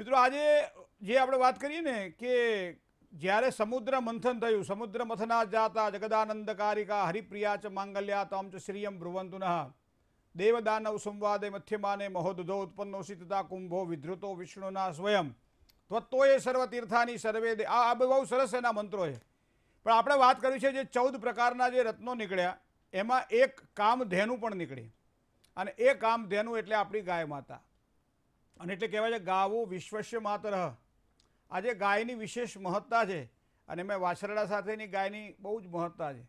મિત્રો આજે જે આપણે વાત કરીએ ને કે જ્યારે સમુદ્ર મંથન થયું સમુદ્ર મથના જાતા જગદાનંદકારિકા હરિપ્રિયા ચ માંગલ્યા તમ ચ શ્રિયમ ભ્રુવંતુ દેવદાનવ સંવાદે મથ્યમાને મહોદધો ઉત્પન્નોષિતતા કુંભો વિધૃતો વિષ્ણુના સ્વયં ત્વત્તોએ સર્વ તીર્થાની સર્વે આ બહુ સરસ એના મંત્રો છે પણ આપણે વાત કરી છે જે ચૌદ પ્રકારના જે રત્નો નીકળ્યા એમાં એક કામધેનુ પણ નીકળે અને એ કામધેનુ એટલે આપણી ગાય માતા અને એટલે કહેવાય છે ગાવું વિશ્વસ્ય માત્ર આજે ગાયની વિશેષ મહત્તા છે અને મેં વાછરડા સાથેની ગાયની બહુ જ મહત્તા છે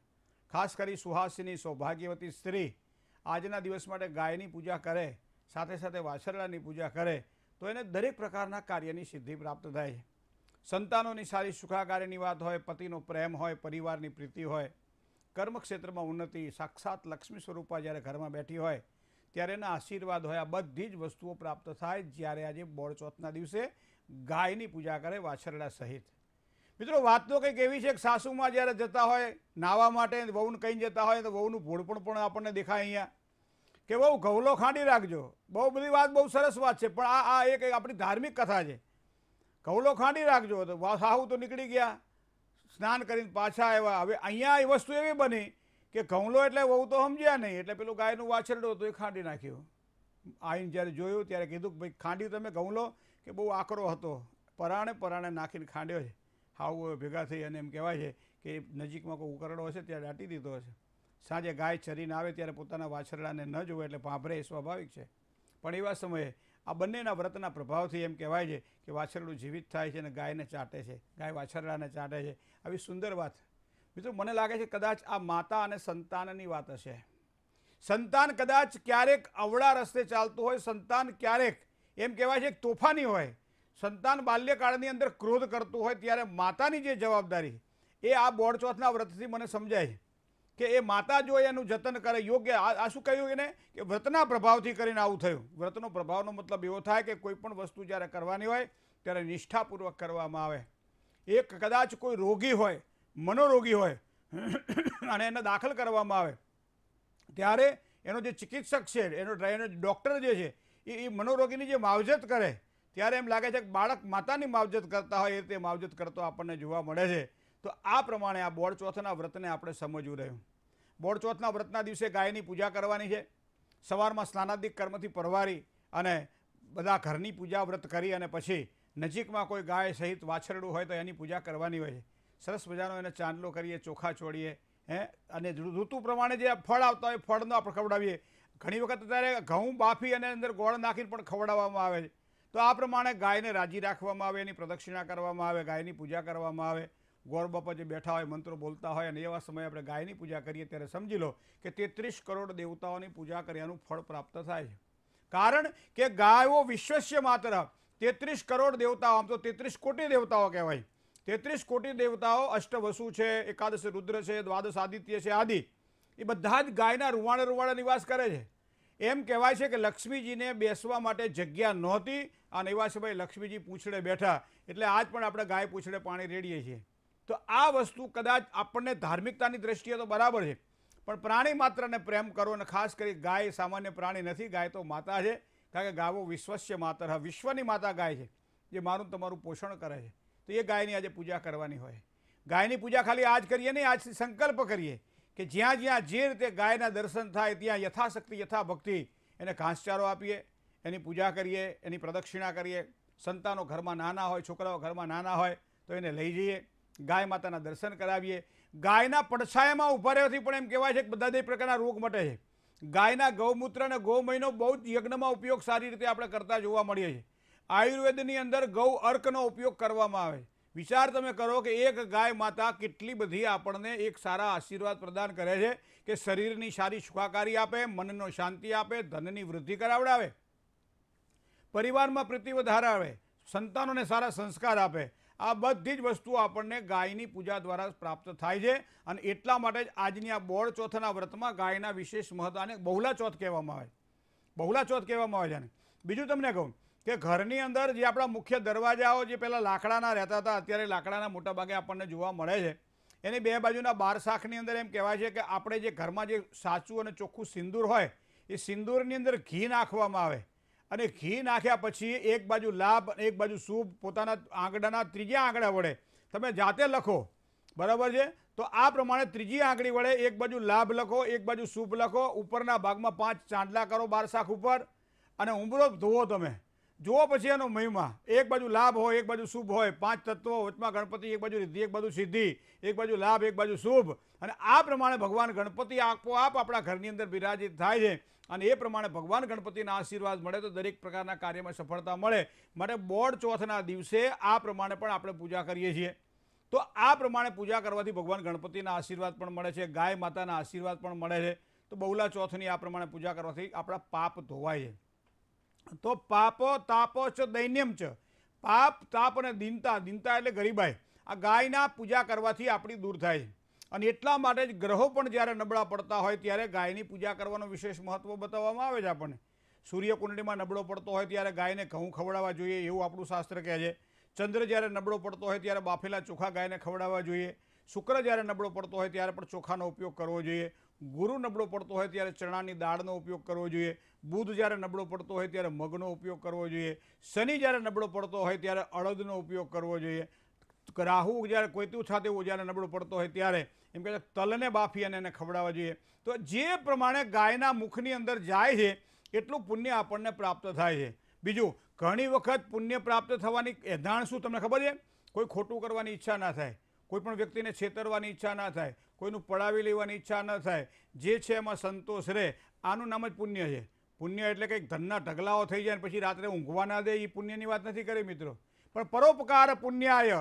ખાસ કરી સુહાસિની સૌભાગ્યવતી સ્ત્રી આજના દિવસ માટે ગાયની પૂજા કરે સાથે સાથે વાછરડાની પૂજા કરે તો એને દરેક પ્રકારના કાર્યની સિદ્ધિ પ્રાપ્ત થાય છે સંતાનોની સારી સુખાકારીની વાત હોય પતિનો પ્રેમ હોય પરિવારની પ્રીતિ હોય કર્મક્ષેત્રમાં ઉન્નતિ સાક્ષાત લક્ષ્મી સ્વરૂપા જ્યારે ઘરમાં બેઠી હોય ત્યારે એના આશીર્વાદ હોય આ બધી જ વસ્તુઓ પ્રાપ્ત થાય જ્યારે આજે બોળચોથના દિવસે ગાયની પૂજા કરે વાછરડા સહિત મિત્રો વાત તો કંઈક એવી છે કે સાસુમાં જ્યારે જતા હોય નાવા માટે વહુને કહીને જતા હોય તો વહુનું ભોળપણ પણ આપણને દેખાય અહીંયા કે બહુ ઘવલો ખાંડી રાખજો બહુ બધી વાત બહુ સરસ વાત છે પણ આ આ એક આપણી ધાર્મિક કથા છે ઘવલો ખાંડી રાખજો તો સાહુ તો નીકળી ગયા સ્નાન કરીને પાછા આવ્યા હવે અહીંયા એ વસ્તુ એવી બની કે ઘઉંલો એટલે વહુ તો સમજ્યા નહીં એટલે પેલું ગાયનું વાછરડું હતું એ ખાંડી નાખ્યું આવીને જ્યારે જોયું ત્યારે કીધું કે ભાઈ ખાંડ્યું તમે ઘઉંલો કે બહુ આકરો હતો પરાણે પરાણે નાખીને ખાંડ્યો છે હાવ ભેગા થઈ અને એમ કહેવાય છે કે નજીકમાં કોઈ ઉકરડો હશે ત્યારે દાટી દીધો હશે સાંજે ગાય ચરીને આવે ત્યારે પોતાના વાછરડાને ન જોવે એટલે ભાંભરે એ સ્વાભાવિક છે પણ એવા સમયે આ બંનેના વ્રતના પ્રભાવથી એમ કહેવાય છે કે વાછરડું જીવિત થાય છે અને ગાયને ચાટે છે ગાય વાછરડાને ચાટે છે આવી સુંદર વાત મિત્રો મને લાગે છે કદાચ આ માતા અને સંતાનની વાત હશે સંતાન કદાચ ક્યારેક અવળા રસ્તે ચાલતું હોય સંતાન ક્યારેક એમ કહેવાય છે તોફાની હોય સંતાન બાલ્યકાળની અંદર ક્રોધ કરતું હોય ત્યારે માતાની જે જવાબદારી એ આ બોડચોથના વ્રતથી મને સમજાય કે એ માતા જો એનું જતન કરે યોગ્ય આ શું કહ્યું એને કે વ્રતના પ્રભાવથી કરીને આવું થયું વ્રતનો પ્રભાવનો મતલબ એવો થાય કે કોઈ પણ વસ્તુ જ્યારે કરવાની હોય ત્યારે નિષ્ઠાપૂર્વક કરવામાં આવે એક કદાચ કોઈ રોગી હોય મનોરોગી હોય અને એને દાખલ કરવામાં આવે ત્યારે એનો જે ચિકિત્સક છે એનો એનો ડૉક્ટર જે છે એ એ મનોરોગીની જે માવજત કરે ત્યારે એમ લાગે છે કે બાળક માતાની માવજત કરતા હોય એ રીતે માવજત કરતો આપણને જોવા મળે છે તો આ પ્રમાણે આ બોડચોથના વ્રતને આપણે સમજવું રહ્યું બોડચોથના વ્રતના દિવસે ગાયની પૂજા કરવાની છે સવારમાં સ્નાનાદિક કર્મથી પરવારી અને બધા ઘરની પૂજા વ્રત કરી અને પછી નજીકમાં કોઈ ગાય સહિત વાછરડું હોય તો એની પૂજા કરવાની હોય છે સરસ મજાનો એને ચાંદલો કરીએ ચોખા ચોળીએ હે અને ઋતુ પ્રમાણે જે ફળ આવતા હોય ફળનો આપણે ખવડાવીએ ઘણી વખત અત્યારે ઘઉં બાફી અને અંદર ગોળ નાખીને પણ ખવડાવવામાં આવે છે તો આ પ્રમાણે ગાયને રાજી રાખવામાં આવે એની પ્રદક્ષિણા કરવામાં આવે ગાયની પૂજા કરવામાં આવે ગોળ બાપા જે બેઠા હોય મંત્રો બોલતા હોય અને એવા સમયે આપણે ગાયની પૂજા કરીએ ત્યારે સમજી લો કે તેત્રીસ કરોડ દેવતાઓની પૂજા કર્યાનું ફળ પ્રાપ્ત થાય છે કારણ કે ગાયો વિશ્વસ્ય માત્ર તેત્રીસ કરોડ દેવતાઓ આમ તો તેત્રીસ કોટી દેવતાઓ કહેવાય તેત્રીસ કોટી દેવતાઓ અષ્ટવસુ છે એકાદશ રુદ્ર છે દ્વાદશ આદિત્ય છે આદિ એ બધા જ ગાયના રૂવાણે રૂવાણે નિવાસ કરે છે એમ કહેવાય છે કે લક્ષ્મીજીને બેસવા માટે જગ્યા નહોતી અને એવા સમયે લક્ષ્મીજી પૂછડે બેઠા એટલે આજ પણ આપણે ગાય પૂછડે પાણી રેડીએ છીએ તો આ વસ્તુ કદાચ આપણને ધાર્મિકતાની દ્રષ્ટિએ તો બરાબર છે પણ પ્રાણી માત્રને પ્રેમ કરો અને ખાસ કરી ગાય સામાન્ય પ્રાણી નથી ગાય તો માતા છે કારણ કે ગાવો વિશ્વસ્ય માતર વિશ્વની માતા ગાય છે જે મારું તમારું પોષણ કરે છે તો એ ગાયની આજે પૂજા કરવાની હોય ગાયની પૂજા ખાલી આજ કરીએ નહીં આજથી સંકલ્પ કરીએ કે જ્યાં જ્યાં જે રીતે ગાયના દર્શન થાય ત્યાં યથાશક્તિ યથાભક્તિ એને ઘાસચારો આપીએ એની પૂજા કરીએ એની પ્રદક્ષિણા કરીએ સંતાનો ઘરમાં નાના હોય છોકરાઓ ઘરમાં નાના હોય તો એને લઈ જઈએ ગાય માતાના દર્શન કરાવીએ ગાયના પડછાયામાં ઊભા રહેવાથી પણ એમ કહેવાય છે કે બધા જ પ્રકારના રોગ મટે છે ગાયના ગૌમૂત્ર અને ગૌ મહિનો બહુ જ યજ્ઞમાં ઉપયોગ સારી રીતે આપણે કરતા જોવા મળીએ છીએ આયુર્વેદની અંદર ગૌ અર્કનો ઉપયોગ કરવામાં આવે વિચાર તમે કરો કે એક ગાય માતા કેટલી બધી આપણને એક સારા આશીર્વાદ પ્રદાન કરે છે કે શરીરની સારી સુખાકારી આપે મનનો શાંતિ આપે ધનની વૃદ્ધિ કરાવડાવે પરિવારમાં પ્રીતિ વધારાવે સંતાનોને સારા સંસ્કાર આપે આ બધી જ વસ્તુઓ આપણને ગાયની પૂજા દ્વારા પ્રાપ્ત થાય છે અને એટલા માટે જ આજની આ બોળ ચોથના વ્રતમાં ગાયના વિશેષ મહત્વ અને બહુલા ચોથ કહેવામાં આવે બહુલા ચોથ કહેવામાં આવે છે બીજું તમને કહું કે ઘરની અંદર જે આપણા મુખ્ય દરવાજાઓ જે પહેલાં લાકડાના રહેતા હતા અત્યારે લાકડાના મોટાભાગે આપણને જોવા મળે છે એની બે બાજુના બાર શાખની અંદર એમ કહેવાય છે કે આપણે જે ઘરમાં જે સાચું અને ચોખ્ખું સિંદૂર હોય એ સિંદૂરની અંદર ઘી નાખવામાં આવે અને ઘી નાખ્યા પછી એક બાજુ લાભ એક બાજુ શુભ પોતાના આંકડાના ત્રીજા આંકડા વડે તમે જાતે લખો બરાબર છે તો આ પ્રમાણે ત્રીજી આંકડી વડે એક બાજુ લાભ લખો એક બાજુ શુભ લખો ઉપરના ભાગમાં પાંચ ચાંદલા કરો બાર શાખ ઉપર અને ઉમરો ધોવો તમે જુઓ પછી એનો મહિમા એક બાજુ લાભ હોય એક બાજુ શુભ હોય પાંચ તત્વો વચમાં ગણપતિ એક બાજુ રિદ્ધિ એક બાજુ સિદ્ધિ એક બાજુ લાભ એક બાજુ શુભ અને આ પ્રમાણે ભગવાન ગણપતિ આપોઆપ આપણા ઘરની અંદર બિરાજિત થાય છે અને એ પ્રમાણે ભગવાન ગણપતિના આશીર્વાદ મળે તો દરેક પ્રકારના કાર્યમાં સફળતા મળે માટે બોડ ચોથના દિવસે આ પ્રમાણે પણ આપણે પૂજા કરીએ છીએ તો આ પ્રમાણે પૂજા કરવાથી ભગવાન ગણપતિના આશીર્વાદ પણ મળે છે ગાય માતાના આશીર્વાદ પણ મળે છે તો બહુલા ચોથની આ પ્રમાણે પૂજા કરવાથી આપણા પાપ ધોવાય છે તો પાપો તાપો છે દૈન્યમ છે પાપ તાપ અને દિનતા દિનતા એટલે ગરીબાઈ આ ગાયના પૂજા કરવાથી આપણી દૂર થાય અને એટલા માટે જ ગ્રહો પણ જ્યારે નબળા પડતા હોય ત્યારે ગાયની પૂજા કરવાનું વિશેષ મહત્ત્વ બતાવવામાં આવે છે આપણને સૂર્યકુંડળીમાં નબળો પડતો હોય ત્યારે ગાયને ઘઉં ખવડાવવા જોઈએ એવું આપણું શાસ્ત્ર કહે છે ચંદ્ર જ્યારે નબળો પડતો હોય ત્યારે બાફેલા ચોખા ગાયને ખવડાવવા જોઈએ શુક્ર જ્યારે નબળો પડતો હોય ત્યારે પણ ચોખાનો ઉપયોગ કરવો જોઈએ ગુરુ નબળો પડતો હોય ત્યારે ચણાની દાળનો ઉપયોગ કરવો જોઈએ બુધ જ્યારે નબળો પડતો હોય ત્યારે મગનો ઉપયોગ કરવો જોઈએ શનિ જ્યારે નબળો પડતો હોય ત્યારે અડદનો ઉપયોગ કરવો જોઈએ રાહુ જ્યારે કોઈતું સાથે જ્યારે નબળો પડતો હોય ત્યારે એમ કહે તલને બાફી અને એને ખવડાવવા જોઈએ તો જે પ્રમાણે ગાયના મુખની અંદર જાય છે એટલું પુણ્ય આપણને પ્રાપ્ત થાય છે બીજું ઘણી વખત પુણ્ય પ્રાપ્ત થવાની એધાણ શું તમને ખબર છે કોઈ ખોટું કરવાની ઈચ્છા ના થાય કોઈ પણ વ્યક્તિને છેતરવાની ઈચ્છા ના થાય કોઈનું પડાવી લેવાની ઈચ્છા ન થાય જે છે એમાં સંતોષ રહે આનું નામ જ પુણ્ય છે પુણ્ય એટલે કંઈક ધનના ઢગલાઓ થઈ જાય પછી રાત્રે ઊંઘવા ના દે એ પુણ્યની વાત નથી કરી મિત્રો પણ પરોપકાર પુણ્યાય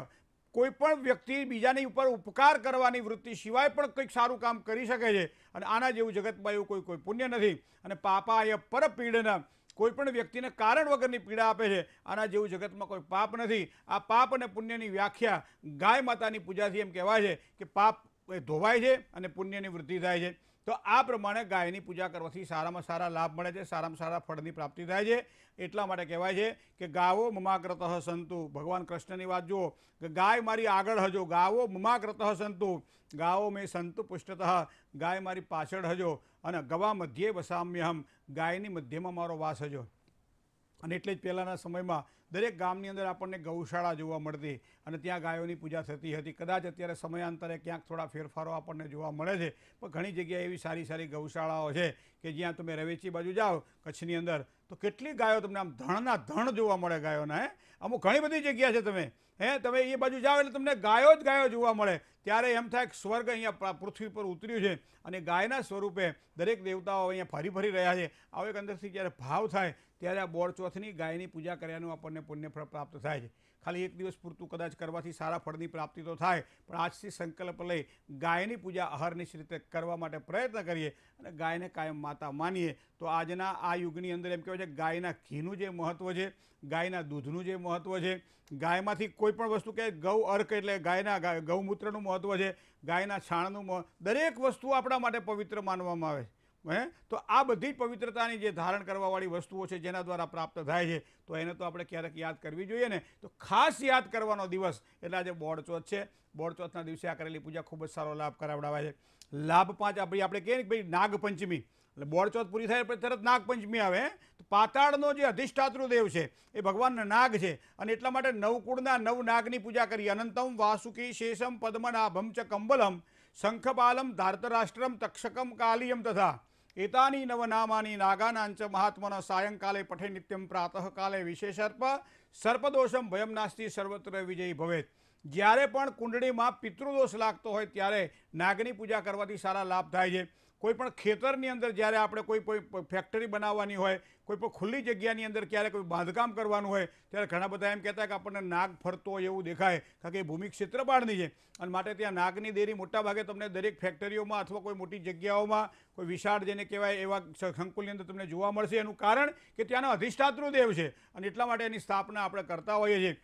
કોઈપણ વ્યક્તિ બીજાની ઉપર ઉપકાર કરવાની વૃત્તિ સિવાય પણ કંઈક સારું કામ કરી શકે છે અને આના જેવું જગતમાં એવું કોઈ કોઈ પુણ્ય નથી અને પાપાય પરપીડના કોઈપણ વ્યક્તિને કારણ વગરની પીડા આપે છે આના જેવું જગતમાં કોઈ પાપ નથી આ પાપ અને પુણ્યની વ્યાખ્યા ગાય માતાની પૂજાથી એમ કહેવાય છે કે પાપ એ ધોવાય છે અને પુણ્યની વૃદ્ધિ થાય છે તો આ પ્રમાણે ગાયની પૂજા કરવાથી સારામાં સારા લાભ મળે છે સારામાં સારા ફળની પ્રાપ્તિ થાય છે એટલા માટે કહેવાય છે કે ગાવો મમાગ્રત સંતુ ભગવાન કૃષ્ણની વાત જુઓ કે ગાય મારી આગળ હજો ગાવો મમાગ્રત સંતુ ગાવો મેં સંતુ પુષ્ટતઃ ગાય મારી પાછળ હજો અને ગવા મધ્યે વસામ્યહમ ગાયની મધ્યમાં મારો વાસ હજો અને એટલે જ પહેલાંના સમયમાં દરેક ગામની અંદર આપણને ગૌશાળા જોવા મળતી અને ત્યાં ગાયોની પૂજા થતી હતી કદાચ અત્યારે સમયાંતરે ક્યાંક થોડા ફેરફારો આપણને જોવા મળે છે પણ ઘણી જગ્યાએ એવી સારી સારી ગૌશાળાઓ છે કે જ્યાં તમે રવેચી બાજુ જાઓ કચ્છની અંદર તો કેટલી ગાયો તમને આમ ધણના ધણ જોવા મળે ગાયોના હે અમુક ઘણી બધી જગ્યા છે તમે હે તમે એ બાજુ જાઓ એટલે તમને ગાયો જ ગાયો જોવા મળે ત્યારે એમ થાય કે સ્વર્ગ અહીંયા પૃથ્વી પર ઉતર્યું છે અને ગાયના સ્વરૂપે દરેક દેવતાઓ અહીંયા ફરી ફરી રહ્યા છે આવો એક અંદરથી જ્યારે ભાવ થાય ત્યારે આ બોળચોથની ગાયની પૂજા કર્યાનું આપણને પુણ્યફળ પ્રાપ્ત થાય છે ખાલી એક દિવસ પૂરતું કદાચ કરવાથી સારા ફળની પ્રાપ્તિ તો થાય પણ આજથી સંકલ્પ લઈ ગાયની પૂજા અહર્નિશ રીતે કરવા માટે પ્રયત્ન કરીએ અને ગાયને કાયમ માતા માનીએ તો આજના આ યુગની અંદર એમ કહેવાય છે ગાયના ઘીનું જે મહત્ત્વ છે ગાયના દૂધનું જે મહત્ત્વ છે ગાયમાંથી કોઈ પણ વસ્તુ કે ગૌ અર્ક એટલે ગાયના ગૌમૂત્રનું મહત્ત્વ છે ગાયના છાણનું દરેક વસ્તુ આપણા માટે પવિત્ર માનવામાં આવે છે હે તો આ બધી પવિત્રતાની જે ધારણ કરવાવાળી વસ્તુઓ છે જેના દ્વારા પ્રાપ્ત થાય છે તો એને તો આપણે ક્યારેક યાદ કરવી જોઈએ ને તો ખાસ યાદ કરવાનો દિવસ એટલે આજે બોડચોથ છે બોડચોથના દિવસે આ કરેલી પૂજા ખૂબ જ સારો લાભ કરાવડાવે છે લાભ પાંચ આપણી આપણે કહીએ ને ભાઈ નાગપંચમી એટલે બોડચોથ પૂરી થાય તરત નાગપંચમી આવે તો પાતાળનો જે અધિષ્ઠાતૃ દેવ છે એ ભગવાનના નાગ છે અને એટલા માટે નવકુળના નવ નાગની પૂજા કરી અનંતમ વાસુકી શેષમ પદ્મનાભમ ચ કંબલમ શંખપાલમ ધાર્તરાષ્ટ્રમ તક્ષકમ કાલિયમ તથા एतानि नवनामानि नागानाञ्च महात्मनः सायङ्काले पठे नित्यं प्रातःकाले વિશેષર્પ સર્પદોષમ ભયમ નાસ્તિ સર્વત્ર વિજયી ભવેત જ્યારે પણ કુંડળીમાં પિતૃદોષ લાગતો હોય ત્યારે નાગની પૂજા કરવાથી સારા લાભ થાય છે કોઈ પણ ખેતરની અંદર જ્યારે આપણે કોઈ કોઈ ફેક્ટરી બનાવવાની હોય કોઈ પણ ખુલ્લી જગ્યાની અંદર ક્યારે કોઈ બાંધકામ કરવાનું હોય ત્યારે ઘણા બધા એમ કહેતા કે આપણને નાગ ફરતો હોય એવું દેખાય કારણ કે એ ભૂમિ ક્ષેત્રપાળની છે અને માટે ત્યાં નાગની દેરી મોટાભાગે તમને દરેક ફેક્ટરીઓમાં અથવા કોઈ મોટી જગ્યાઓમાં કોઈ વિશાળ જેને કહેવાય એવા સંકુલની અંદર તમને જોવા મળશે એનું કારણ કે ત્યાંનો અધિષ્ઠાતૃ દેવ છે અને એટલા માટે એની સ્થાપના આપણે કરતા હોઈએ છીએ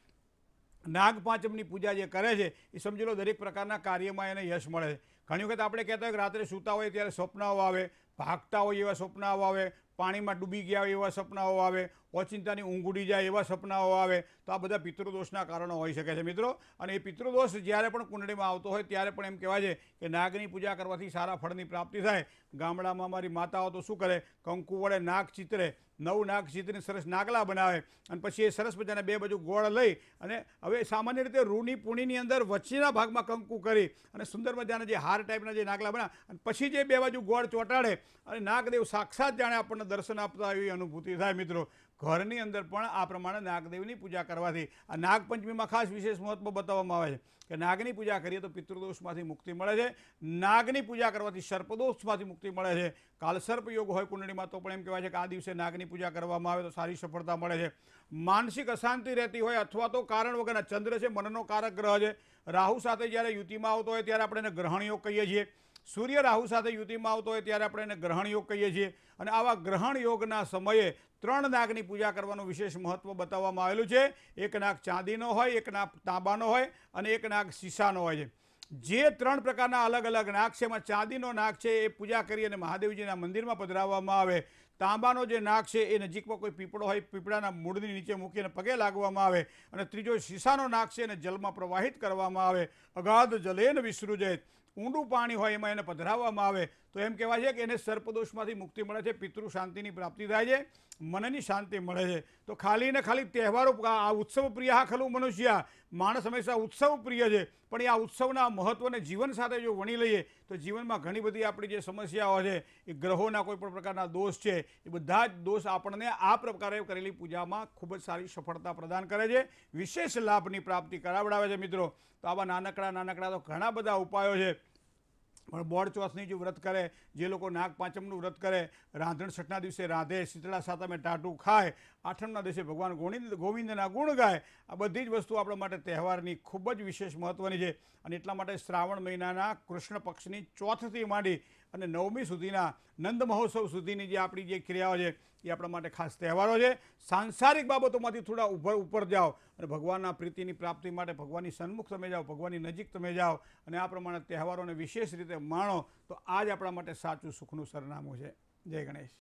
નાગપાંચમની પૂજા જે કરે છે એ સમજી લો દરેક પ્રકારના કાર્યમાં એને યશ મળે છે ઘણી વખત આપણે કહેતા હોય કે રાત્રે સૂતા હોય ત્યારે સ્વપ્નાઓ આવે ભાગતા હોય એવા સ્વપ્નાઓ આવે પાણીમાં ડૂબી ગયા હોય એવા સપનાઓ આવે ઓચિંતાની ઊંઘ ઉડી જાય એવા સપનાઓ આવે તો આ બધા પિતૃદોષના કારણો હોઈ શકે છે મિત્રો અને એ પિતૃદોષ જ્યારે પણ કુંડળીમાં આવતો હોય ત્યારે પણ એમ કહેવાય છે કે નાગની પૂજા કરવાથી સારા ફળની પ્રાપ્તિ થાય ગામડામાં મારી માતાઓ તો શું કરે કંકુ વડે નાગ ચિત્રે નવું નાગ ચિત્રને સરસ નાગલા બનાવે અને પછી એ સરસ મજાને બે બાજુ ગોળ લઈ અને હવે સામાન્ય રીતે રૂની પૂણીની અંદર વચ્ચેના ભાગમાં કંકુ કરી અને સુંદર મજાના જે હાર ટાઈપના જે નાગલા બનાવે અને પછી જે બે બાજુ ગોળ ચોંટાડે અને નાગદેવ સાક્ષાત જાણે આપણને દર્શન આપતા એવી અનુભૂતિ થાય મિત્રો ઘરની અંદર પણ આ પ્રમાણે નાગદેવની પૂજા કરવાથી આ નાગપંચમીમાં ખાસ વિશેષ મહત્ત્વ બતાવવામાં આવે છે કે નાગની પૂજા કરીએ તો પિતૃદોષમાંથી મુક્તિ મળે છે નાગની પૂજા કરવાથી સર્પદોષમાંથી મુક્તિ મળે છે કાલસર્પ યોગ હોય કુંડળીમાં તો પણ એમ કહેવાય છે કે આ દિવસે નાગની પૂજા કરવામાં આવે તો સારી સફળતા મળે છે માનસિક અશાંતિ રહેતી હોય અથવા તો કારણ વગરના ચંદ્ર છે મનનો કારક ગ્રહ છે રાહુ સાથે જ્યારે યુતિમાં આવતો હોય ત્યારે આપણે એને ગ્રહણ કહીએ છીએ સૂર્ય રાહુ સાથે યુતિમાં આવતો હોય ત્યારે આપણે એને ગ્રહણ યોગ કહીએ છીએ અને આવા ગ્રહણ યોગના સમયે ત્રણ નાગની પૂજા કરવાનું વિશેષ મહત્વ બતાવવામાં આવેલું છે એક નાગ ચાંદીનો હોય એક નાગ તાંબાનો હોય અને એક નાગ સીસાનો હોય છે જે ત્રણ પ્રકારના અલગ અલગ નાગ છે એમાં ચાંદીનો નાગ છે એ પૂજા કરી અને મહાદેવજીના મંદિરમાં પધરાવવામાં આવે તાંબાનો જે નાગ છે એ નજીકમાં કોઈ પીપળો હોય પીપળાના મૂળની નીચે મૂકીને પગે લાગવામાં આવે અને ત્રીજો શીશાનો નાક છે એને જલમાં પ્રવાહિત કરવામાં આવે અગાધ જલેન વિસૃજે ઊંડું પાણી હોય એમાં એને પધરાવવામાં આવે તો એમ કહેવાય છે કે એને સર્પદોષમાંથી મુક્તિ મળે છે પિતૃ શાંતિની પ્રાપ્તિ થાય છે મનની શાંતિ મળે છે તો ખાલી ને ખાલી તહેવારો આ ઉત્સવ પ્રિય હા ખલું મનુષ્ય માણસ હંમેશા ઉત્સવ પ્રિય છે પણ એ આ ઉત્સવના મહત્ત્વને જીવન સાથે જો વણી લઈએ તો જીવનમાં ઘણી બધી આપણી જે સમસ્યાઓ છે એ ગ્રહોના કોઈ પણ પ્રકારના દોષ છે એ બધા જ દોષ આપણને આ પ્રકારે કરેલી પૂજામાં ખૂબ જ સારી સફળતા પ્રદાન કરે છે વિશેષ લાભની પ્રાપ્તિ કરાવડાવે છે મિત્રો તો આવા નાનકડા નાનકડા તો ઘણા બધા ઉપાયો છે પણ બોર્ડ ચોથની જે વ્રત કરે જે લોકો નાગપાંચમનું વ્રત કરે રાંધણ છઠના દિવસે રાંધે શીતળા અમે ટાટું ખાય આઠમના દિવસે ભગવાન ગોવિંદ ગોવિંદના ગુણ ગાય આ બધી જ વસ્તુ આપણા માટે તહેવારની ખૂબ જ વિશેષ મહત્ત્વની છે અને એટલા માટે શ્રાવણ મહિનાના કૃષ્ણ પક્ષની ચોથથી માંડી અને નવમી સુધીના નંદ મહોત્સવ સુધીની જે આપણી જે ક્રિયાઓ છે એ આપણા માટે ખાસ તહેવારો છે સાંસારિક બાબતોમાંથી થોડા ઉભર ઉપર જાઓ અને ભગવાનના પ્રીતિની પ્રાપ્તિ માટે ભગવાનની સન્મુખ તમે જાઓ ભગવાનની નજીક તમે જાઓ અને આ પ્રમાણે તહેવારોને વિશેષ રીતે માણો તો આ જ આપણા માટે સાચું સુખનું સરનામું છે જય ગણેશ